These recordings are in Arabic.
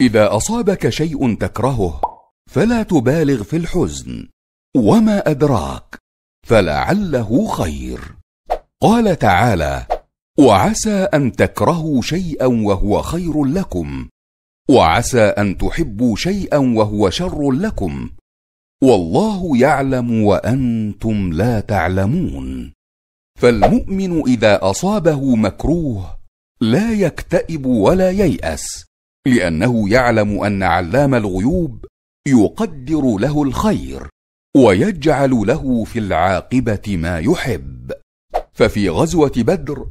اذا اصابك شيء تكرهه فلا تبالغ في الحزن وما ادراك فلعله خير قال تعالى وعسى ان تكرهوا شيئا وهو خير لكم وعسى ان تحبوا شيئا وهو شر لكم والله يعلم وانتم لا تعلمون فالمؤمن اذا اصابه مكروه لا يكتئب ولا يياس لانه يعلم ان علام الغيوب يقدر له الخير ويجعل له في العاقبه ما يحب ففي غزوه بدر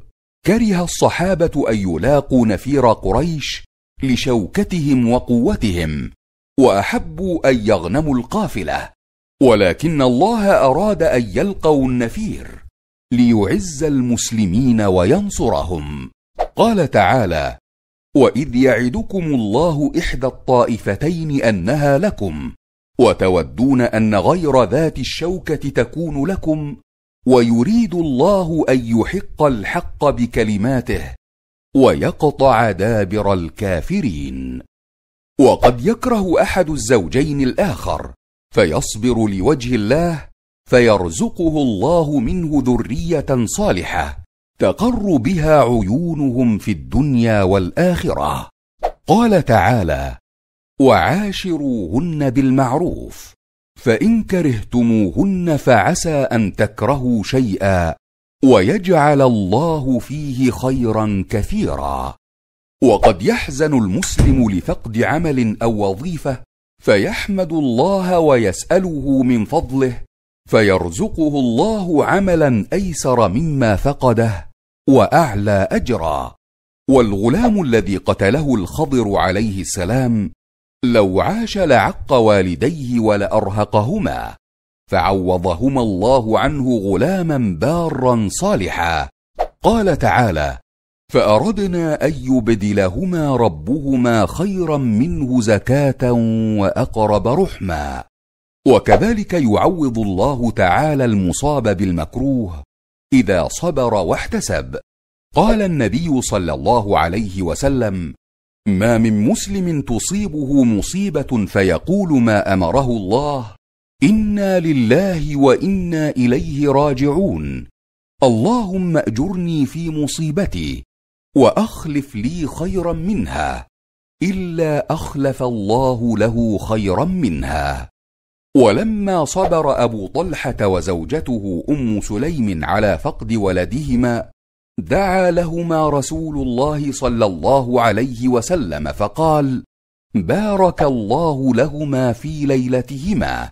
كره الصحابه ان يلاقوا نفير قريش لشوكتهم وقوتهم واحبوا ان يغنموا القافله ولكن الله اراد ان يلقوا النفير ليعز المسلمين وينصرهم قال تعالى واذ يعدكم الله احدى الطائفتين انها لكم وتودون ان غير ذات الشوكه تكون لكم ويريد الله ان يحق الحق بكلماته ويقطع دابر الكافرين وقد يكره احد الزوجين الاخر فيصبر لوجه الله فيرزقه الله منه ذريه صالحه تقر بها عيونهم في الدنيا والاخره قال تعالى وعاشروهن بالمعروف فان كرهتموهن فعسى ان تكرهوا شيئا ويجعل الله فيه خيرا كثيرا وقد يحزن المسلم لفقد عمل او وظيفه فيحمد الله ويساله من فضله فيرزقه الله عملا ايسر مما فقده واعلى اجرا والغلام الذي قتله الخضر عليه السلام لو عاش لعق والديه ولارهقهما فعوضهما الله عنه غلاما بارا صالحا قال تعالى فاردنا ان يبدلهما ربهما خيرا منه زكاه واقرب رحما وكذلك يعوض الله تعالى المصاب بالمكروه اذا صبر واحتسب قال النبي صلى الله عليه وسلم ما من مسلم تصيبه مصيبه فيقول ما امره الله انا لله وانا اليه راجعون اللهم اجرني في مصيبتي واخلف لي خيرا منها الا اخلف الله له خيرا منها ولما صبر ابو طلحه وزوجته ام سليم على فقد ولدهما دعا لهما رسول الله صلى الله عليه وسلم فقال بارك الله لهما في ليلتهما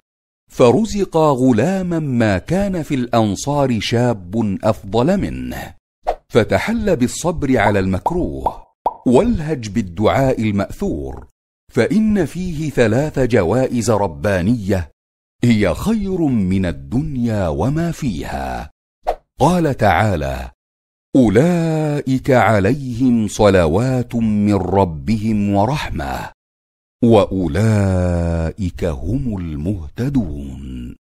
فرزقا غلاما ما كان في الانصار شاب افضل منه فتحل بالصبر على المكروه والهج بالدعاء الماثور فان فيه ثلاث جوائز ربانيه هي خير من الدنيا وما فيها قال تعالى اولئك عليهم صلوات من ربهم ورحمه واولئك هم المهتدون